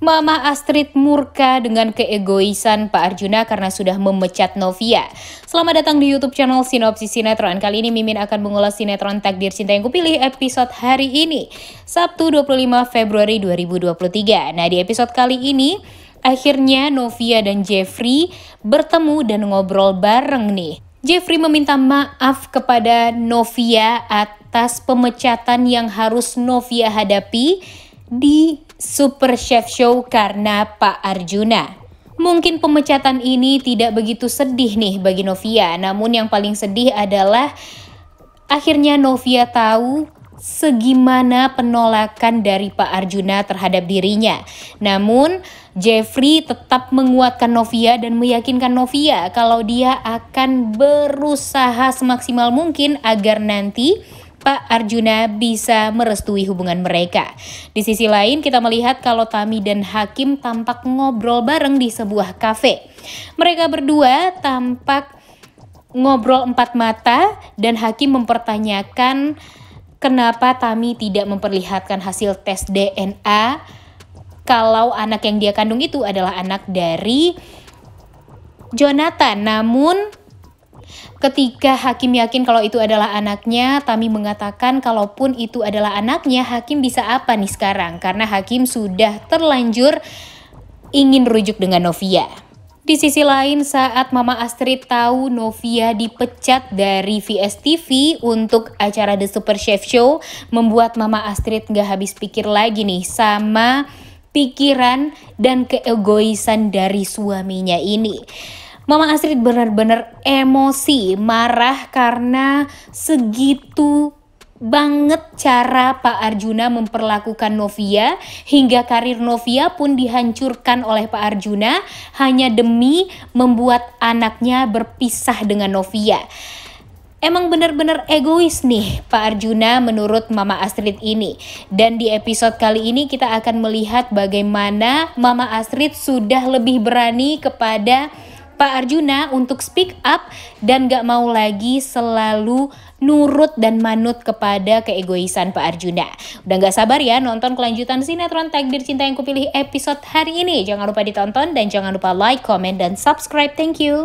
Mama Astrid murka dengan keegoisan Pak Arjuna karena sudah memecat Novia. Selamat datang di YouTube channel Sinopsis Sinetron. Kali ini Mimin akan mengulas sinetron Takdir Cinta yang kupilih episode hari ini, Sabtu 25 Februari 2023. Nah, di episode kali ini akhirnya Novia dan Jeffrey bertemu dan ngobrol bareng nih. Jeffrey meminta maaf kepada Novia atas pemecatan yang harus Novia hadapi di Super Chef Show karena Pak Arjuna. Mungkin pemecatan ini tidak begitu sedih nih bagi Novia, namun yang paling sedih adalah akhirnya Novia tahu segimana penolakan dari Pak Arjuna terhadap dirinya. Namun, Jeffrey tetap menguatkan Novia dan meyakinkan Novia kalau dia akan berusaha semaksimal mungkin agar nanti Pak Arjuna bisa merestui hubungan mereka. Di sisi lain kita melihat kalau Tami dan Hakim tampak ngobrol bareng di sebuah kafe. Mereka berdua tampak ngobrol empat mata dan Hakim mempertanyakan kenapa Tami tidak memperlihatkan hasil tes DNA kalau anak yang dia kandung itu adalah anak dari Jonathan. Namun Ketika hakim yakin kalau itu adalah anaknya, Tami mengatakan kalaupun itu adalah anaknya, hakim bisa apa nih sekarang? Karena hakim sudah terlanjur ingin rujuk dengan Novia. Di sisi lain, saat Mama Astrid tahu Novia dipecat dari VSTV untuk acara The Super Chef Show, membuat Mama Astrid nggak habis pikir lagi nih sama pikiran dan keegoisan dari suaminya ini. Mama Astrid benar-benar emosi, marah karena segitu banget cara Pak Arjuna memperlakukan Novia hingga karir Novia pun dihancurkan oleh Pak Arjuna hanya demi membuat anaknya berpisah dengan Novia. Emang benar-benar egois nih Pak Arjuna menurut Mama Astrid ini. Dan di episode kali ini kita akan melihat bagaimana Mama Astrid sudah lebih berani kepada Pak Arjuna untuk speak up dan gak mau lagi selalu nurut dan manut kepada keegoisan Pak Arjuna. Udah gak sabar ya nonton kelanjutan sinetron Takdir Cinta yang kupilih episode hari ini. Jangan lupa ditonton dan jangan lupa like, comment, dan subscribe. Thank you.